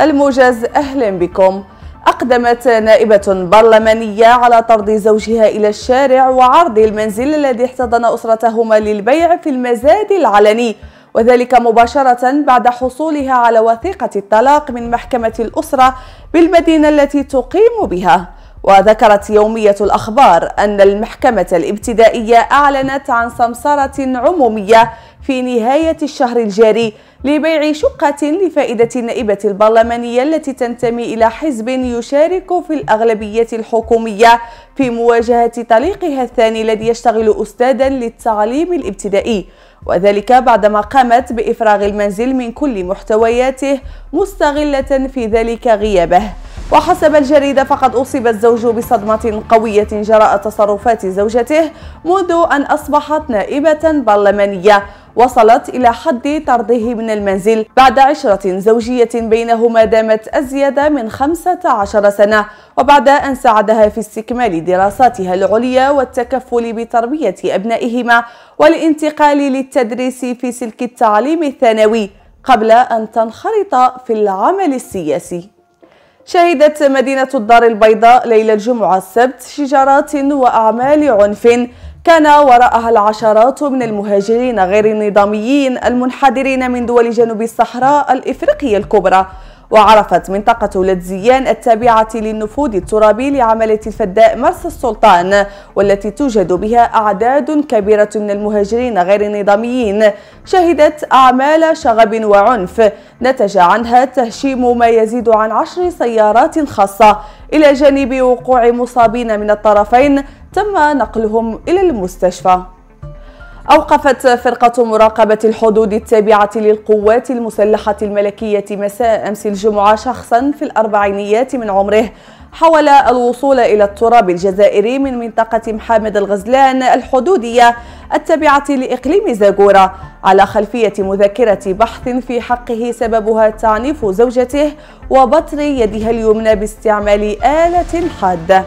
الموجز أهلا بكم أقدمت نائبة برلمانية على طرد زوجها إلى الشارع وعرض المنزل الذي احتضن أسرتهما للبيع في المزاد العلني وذلك مباشرة بعد حصولها على وثيقة الطلاق من محكمة الأسرة بالمدينة التي تقيم بها وذكرت يومية الأخبار أن المحكمة الابتدائية أعلنت عن سمسرة عمومية في نهاية الشهر الجاري لبيع شقة لفائدة النائبة البرلمانية التي تنتمي إلى حزب يشارك في الأغلبية الحكومية في مواجهة طليقها الثاني الذي يشتغل أستاذا للتعليم الابتدائي وذلك بعدما قامت بإفراغ المنزل من كل محتوياته مستغلة في ذلك غيابه وحسب الجريدة فقد أصيب الزوج بصدمة قوية جراء تصرفات زوجته منذ أن أصبحت نائبة برلمانية وصلت إلى حد طرده من المنزل بعد عشرة زوجية بينهما دامت أزيد من 15 سنة وبعد أن ساعدها في استكمال دراساتها العليا والتكفل بتربية أبنائهما والانتقال للتدريس في سلك التعليم الثانوي قبل أن تنخرط في العمل السياسي شهدت مدينة الدار البيضاء ليلة الجمعة السبت شجارات وأعمال عنف كان وراءها العشرات من المهاجرين غير النظاميين المنحدرين من دول جنوب الصحراء الإفريقية الكبرى وعرفت منطقة لدزيان التابعة للنفوذ الترابي لعملة الفداء مرسى السلطان والتي توجد بها أعداد كبيرة من المهاجرين غير النظاميين شهدت أعمال شغب وعنف نتج عنها تهشيم ما يزيد عن عشر سيارات خاصة إلى جانب وقوع مصابين من الطرفين تم نقلهم إلى المستشفى أوقفت فرقة مراقبة الحدود التابعة للقوات المسلحة الملكية مساء أمس الجمعة شخصا في الأربعينيات من عمره حاول الوصول إلى التراب الجزائري من منطقة محامد الغزلان الحدودية التابعة لإقليم زاغورة على خلفية مذكرة بحث في حقه سببها تعنيف زوجته وبتر يدها اليمنى باستعمال آلة حادة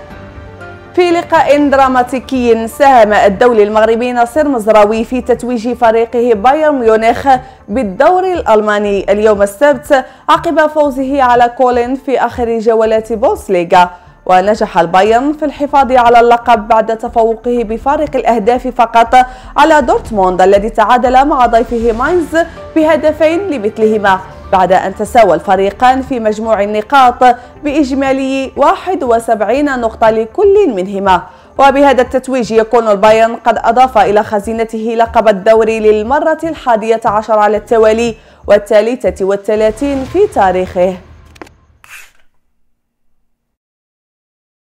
في لقاء دراماتيكي ساهم الدولي المغربي ناصر مزراوي في تتويج فريقه بايرن ميونخ بالدوري الألماني اليوم السبت عقب فوزه على كولين في آخر جولات بوسليغا ونجح البايرن في الحفاظ على اللقب بعد تفوقه بفارق الأهداف فقط على دورتموند الذي تعادل مع ضيفه ماينز بهدفين لمثلهما بعد أن تساوى الفريقان في مجموع النقاط بإجمالي 71 نقطة لكل منهما وبهذا التتويج يكون البايرن قد أضاف إلى خزينته لقب الدوري للمرة الحادية عشر على التوالي والثالثة والثلاثين في تاريخه